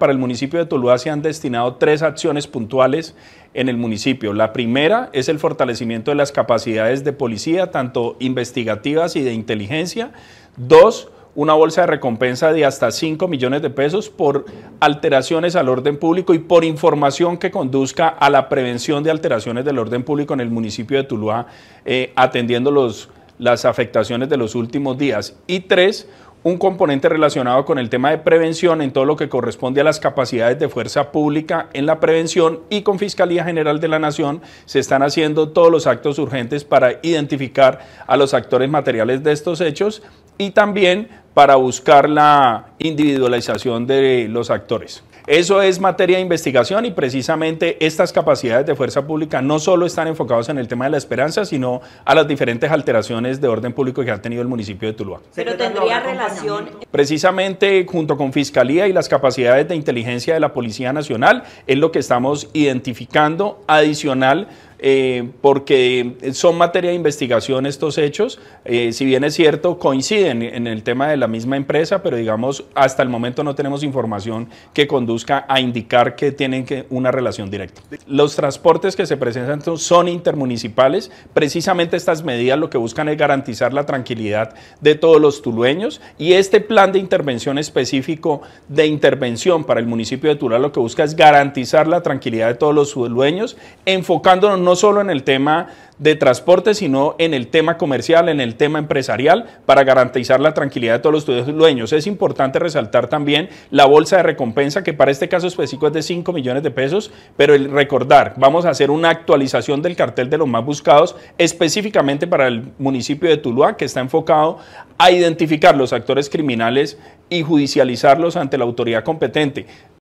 para el municipio de Tuluá se han destinado tres acciones puntuales en el municipio. La primera es el fortalecimiento de las capacidades de policía, tanto investigativas y de inteligencia. Dos, una bolsa de recompensa de hasta 5 millones de pesos por alteraciones al orden público y por información que conduzca a la prevención de alteraciones del orden público en el municipio de Tuluá, eh, atendiendo los, las afectaciones de los últimos días. Y tres, un componente relacionado con el tema de prevención en todo lo que corresponde a las capacidades de fuerza pública en la prevención y con Fiscalía General de la Nación se están haciendo todos los actos urgentes para identificar a los actores materiales de estos hechos y también para buscar la individualización de los actores. Eso es materia de investigación y precisamente estas capacidades de fuerza pública no solo están enfocados en el tema de la esperanza, sino a las diferentes alteraciones de orden público que ha tenido el municipio de Tuluá. Pero tendría relación. Precisamente junto con Fiscalía y las capacidades de inteligencia de la Policía Nacional es lo que estamos identificando adicional eh, porque son materia de investigación estos hechos. Eh, si bien es cierto, coinciden en el tema de la misma empresa, pero digamos, hasta el momento no tenemos información que conduzca a indicar que tienen una relación directa. Los transportes que se presentan son intermunicipales. Precisamente estas medidas lo que buscan es garantizar la tranquilidad de todos los tulueños y este plan de intervención específico de intervención para el municipio de Tula lo que busca es garantizar la tranquilidad de todos los tulueños, enfocándonos no solo en el tema de transporte, sino en el tema comercial, en el tema empresarial, para garantizar la tranquilidad de todos los dueños. Es importante resaltar también la bolsa de recompensa, que para este caso específico es de 5 millones de pesos, pero el recordar, vamos a hacer una actualización del cartel de los más buscados, específicamente para el municipio de Tuluá, que está enfocado a identificar los actores criminales y judicializarlos ante la autoridad competente.